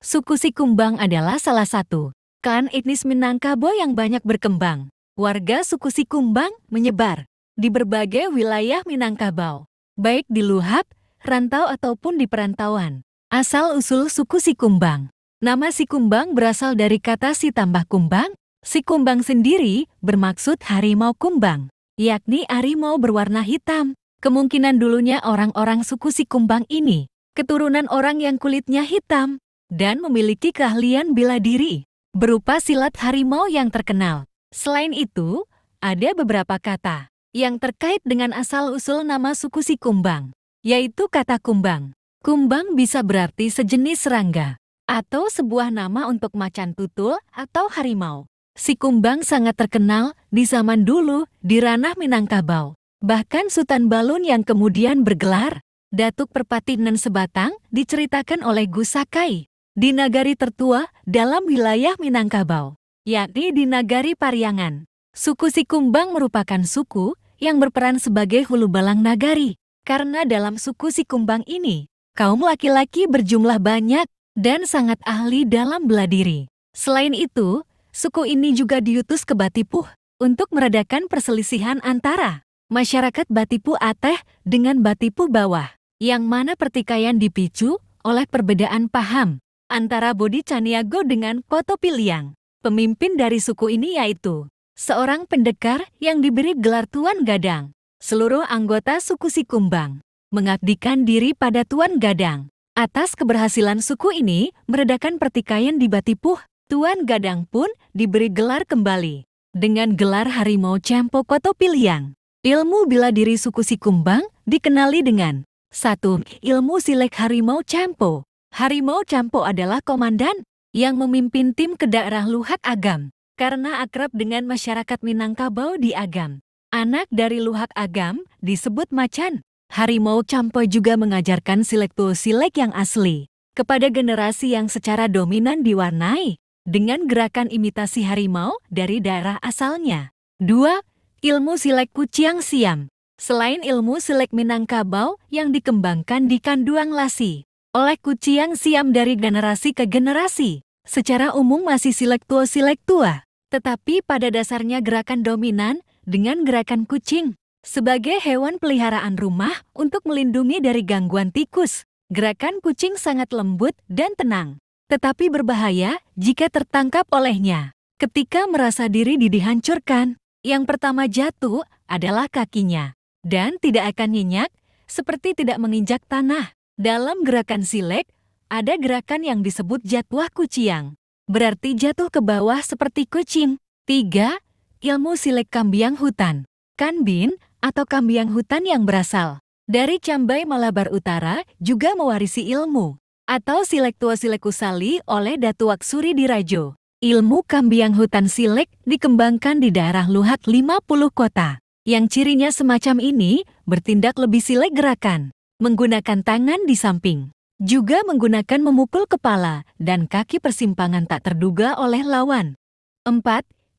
Suku Sikumbang adalah salah satu kan etnis Minangkabau yang banyak berkembang. Warga suku Sikumbang menyebar di berbagai wilayah Minangkabau, baik di Luhap, Rantau ataupun di perantauan. Asal-usul suku Sikumbang Nama Sikumbang berasal dari kata si tambah kumbang. Sikumbang sendiri bermaksud harimau kumbang, yakni harimau berwarna hitam. Kemungkinan dulunya orang-orang suku Sikumbang ini keturunan orang yang kulitnya hitam dan memiliki keahlian bela diri, berupa silat harimau yang terkenal. Selain itu, ada beberapa kata yang terkait dengan asal-usul nama suku si kumbang, yaitu kata kumbang. Kumbang bisa berarti sejenis serangga, atau sebuah nama untuk macan tutul atau harimau. Si kumbang sangat terkenal di zaman dulu di ranah Minangkabau. Bahkan Sultan Balun yang kemudian bergelar Datuk Perpatinan Sebatang diceritakan oleh Gusakai di nagari tertua dalam wilayah Minangkabau, yakni di nagari Pariangan. Suku Sikumbang merupakan suku yang berperan sebagai hulu balang nagari, karena dalam suku Sikumbang ini, kaum laki-laki berjumlah banyak dan sangat ahli dalam beladiri. Selain itu, suku ini juga diutus ke Batipuh untuk meredakan perselisihan antara masyarakat Batipu Ateh dengan Batipu Bawah, yang mana pertikaian dipicu oleh perbedaan paham antara Bodi Chaniago dengan Koto Piliang. Pemimpin dari suku ini yaitu seorang pendekar yang diberi gelar Tuan Gadang. Seluruh anggota suku Sikumbang mengabdikan diri pada Tuan Gadang. Atas keberhasilan suku ini meredakan pertikaian di Batipuh, Tuan Gadang pun diberi gelar kembali dengan gelar Harimau Cempo Koto Piliang. Ilmu bila diri suku Sikumbang dikenali dengan satu Ilmu Silek Harimau Cempo Harimau Campo adalah komandan yang memimpin tim ke daerah Luhak Agam. Karena akrab dengan masyarakat Minangkabau di Agam, anak dari Luhak Agam disebut macan. Harimau Campo juga mengajarkan silektu-silek yang asli kepada generasi yang secara dominan diwarnai dengan gerakan imitasi harimau dari daerah asalnya. 2. Ilmu silek Kuciang Siam Selain ilmu silek Minangkabau yang dikembangkan di Kanduang Lasi, oleh kuciang siam dari generasi ke generasi. Secara umum masih silektua silektua tetapi pada dasarnya gerakan dominan dengan gerakan kucing. Sebagai hewan peliharaan rumah untuk melindungi dari gangguan tikus, gerakan kucing sangat lembut dan tenang, tetapi berbahaya jika tertangkap olehnya. Ketika merasa diri dihancurkan, yang pertama jatuh adalah kakinya, dan tidak akan nyenyak seperti tidak menginjak tanah. Dalam gerakan silek, ada gerakan yang disebut jatuh kuciang. Berarti jatuh ke bawah seperti kucing. Tiga, Ilmu silek kambiang hutan. Kanbin atau kambiang hutan yang berasal dari Cambai Malabar Utara juga mewarisi ilmu atau silek tua silek usali oleh Datu Waksuri Dirajo. Ilmu kambiang hutan silek dikembangkan di daerah Luhat 50 kota. Yang cirinya semacam ini bertindak lebih silek gerakan menggunakan tangan di samping. Juga menggunakan memukul kepala dan kaki persimpangan tak terduga oleh lawan. 4.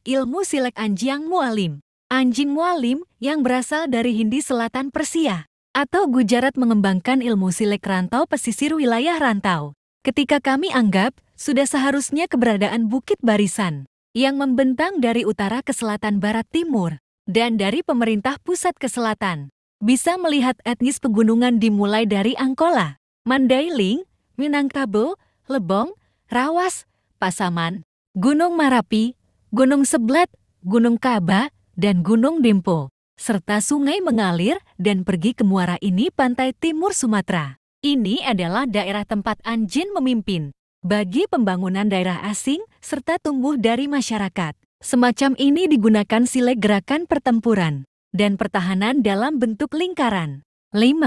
Ilmu silek anjing mualim. Anjing mualim yang berasal dari Hindi Selatan Persia atau Gujarat mengembangkan ilmu silek rantau pesisir wilayah rantau. Ketika kami anggap, sudah seharusnya keberadaan Bukit Barisan yang membentang dari utara ke selatan barat timur dan dari pemerintah pusat ke selatan bisa melihat etnis pegunungan dimulai dari Angkola, Mandailing, Minangkabau, Lebong, Rawas, Pasaman, Gunung Marapi, Gunung Seblat, Gunung Kaba, dan Gunung Dempo, serta sungai mengalir dan pergi ke muara ini pantai timur Sumatera. Ini adalah daerah tempat Anjin memimpin bagi pembangunan daerah asing serta tumbuh dari masyarakat. Semacam ini digunakan sile gerakan pertempuran dan pertahanan dalam bentuk lingkaran. 5.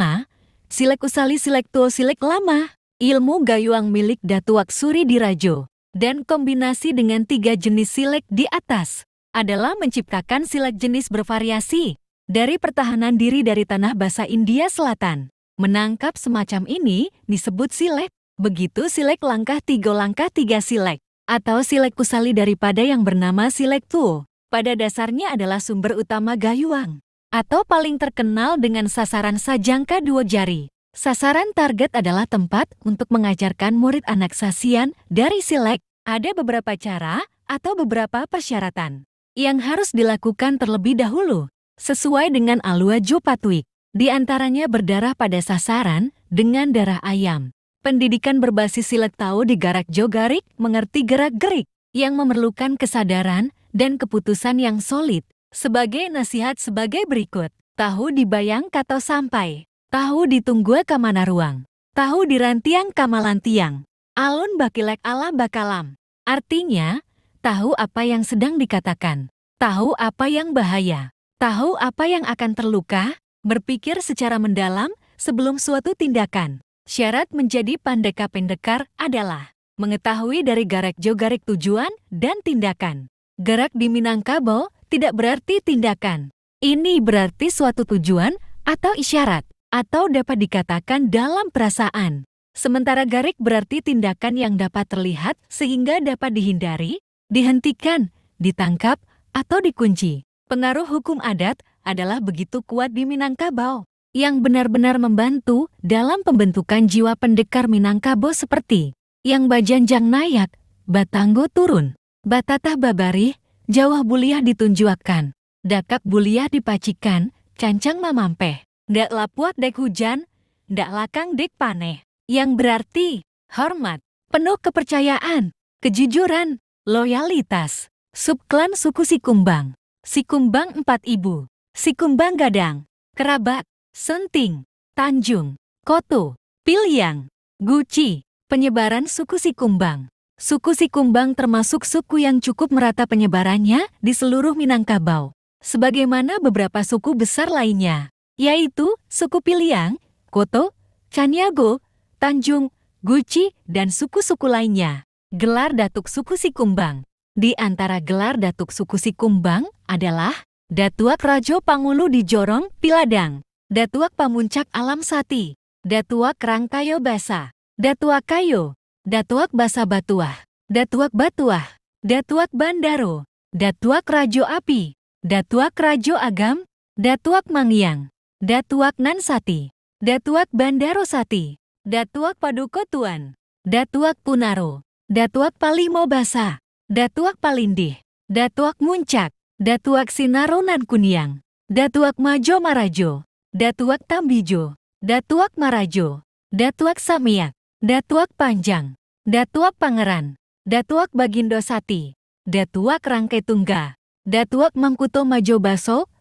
Silek Usali Silek tuo Silek Lama Ilmu gayuang milik Datuak Suri Dirajo dan kombinasi dengan tiga jenis silek di atas adalah menciptakan silek jenis bervariasi dari pertahanan diri dari tanah bahasa India Selatan. Menangkap semacam ini disebut silek. Begitu silek langkah tiga langkah tiga silek, atau silek kusali daripada yang bernama silek tuo pada dasarnya adalah sumber utama gayuang, atau paling terkenal dengan sasaran sajangka dua jari. Sasaran target adalah tempat untuk mengajarkan murid anak sasian dari silek. Ada beberapa cara atau beberapa persyaratan yang harus dilakukan terlebih dahulu sesuai dengan alua Jopatwik. Di antaranya berdarah pada sasaran dengan darah ayam. Pendidikan berbasis silek tahu di Garak Jogarik mengerti gerak-gerik yang memerlukan kesadaran dan keputusan yang solid. Sebagai nasihat sebagai berikut. Tahu dibayang kata sampai. Tahu ditunggu ke mana ruang. Tahu dirantiang kamalantiang. Alun bakilek ala bakalam. Artinya, tahu apa yang sedang dikatakan. Tahu apa yang bahaya. Tahu apa yang akan terluka. Berpikir secara mendalam sebelum suatu tindakan. Syarat menjadi pandeka pendekar adalah mengetahui dari garek jogarek tujuan dan tindakan. Gerak di Minangkabau tidak berarti tindakan. Ini berarti suatu tujuan atau isyarat, atau dapat dikatakan dalam perasaan. Sementara garik berarti tindakan yang dapat terlihat sehingga dapat dihindari, dihentikan, ditangkap, atau dikunci. Pengaruh hukum adat adalah begitu kuat di Minangkabau, yang benar-benar membantu dalam pembentukan jiwa pendekar Minangkabau seperti yang Bajanjang Nayak, Batanggo Turun. Batatah babari, jawah buliah ditunjuakan. dakap buliah dipacikan, cancang mamampeh. Ndak lapuat dek hujan, ndak lakang dek paneh. Yang berarti, hormat, penuh kepercayaan, kejujuran, loyalitas. Subklan suku Sikumbang. Sikumbang empat ibu. Sikumbang gadang. Kerabat. Senting. Tanjung. Koto. Piliang. Guci. Penyebaran suku Sikumbang. Suku Sikumbang termasuk suku yang cukup merata penyebarannya di seluruh Minangkabau, sebagaimana beberapa suku besar lainnya, yaitu suku Piliang, Koto, Caniago, Tanjung, Guci, dan suku-suku lainnya. Gelar Datuk Suku Sikumbang Di antara gelar Datuk Suku Sikumbang adalah Datuak Rajo Pangulu di Jorong, Piladang, Datuak Pamuncak Alam Sati, Datuak Rangkayo Basa, Datuak Kayo, Datuak Basa Batuah, Datuak Batuah, Datuak Bandaro, Datuak Rajo Api, Datuak Rajo Agam, Datuak Mangyang, Datuak Nansati, Datuak Bandaro Sati, Datuak paduko tuan Datuak Punaro, Datuak Palimo Basa, Datuak Palindih, Datuak Muncak, Datuak Sinaro nan Kuniang, Datuak Majo Marajo, Datuak Tambijo, Datuak Marajo, Datuak Samiak, Datuak Panjang, Datuak Pangeran, Datuak Bagindo Sati, Datuak rangke Tungga, Datuak Mangkuto Majo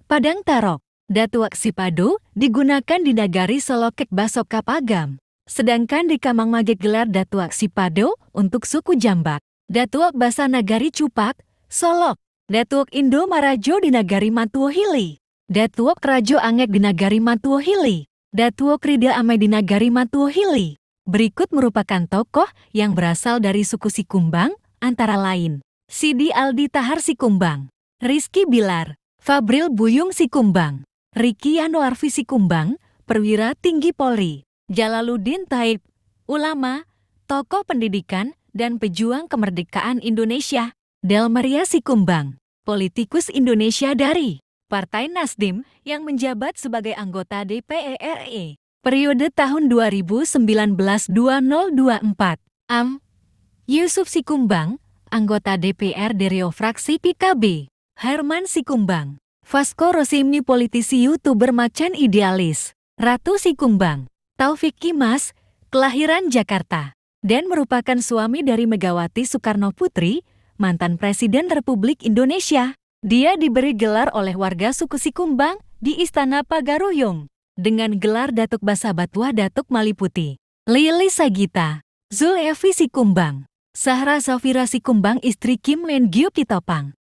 Padang Tarok, Datuak Sipado digunakan di Nagari Selokek Basok Kapagam. Sedangkan di Kamang Mage gelar Datuak Sipado untuk suku Jambak, Datuak Basa Nagari Cupak, Solok, Datuak Indo Marajo di Nagari Matuohili, Datuak Rajo Angek di Nagari Matuohili, Datuak Rida Amai di Nagari Matuohili. Berikut merupakan tokoh yang berasal dari suku Sikumbang, antara lain Sidi Aldi Tahar Sikumbang, Rizky Bilar, Fabril Buyung Sikumbang, Riki Yanuarfi Sikumbang, Perwira Tinggi Polri, Jalaluddin Taib, ulama, tokoh pendidikan, dan pejuang kemerdekaan Indonesia, Delmaria Sikumbang, politikus Indonesia dari Partai Nasdim yang menjabat sebagai anggota DPR e RI. E periode tahun 2019-2024. Am. Yusuf Sikumbang, anggota DPR dari Fraksi PKB. Herman Sikumbang, Vasco Rosimni politisi youtuber macan idealis. Ratu Sikumbang, Taufik Kimas, kelahiran Jakarta. Dan merupakan suami dari Megawati Soekarno Putri, mantan Presiden Republik Indonesia. Dia diberi gelar oleh warga suku Sikumbang di Istana Pagaruyung dengan gelar Datuk Basabatwa Datuk Maliputi. Lili Sagita, Zulfi Sikumbang, Sahra Safira Sikumbang istri Kim Len Giup ditopang.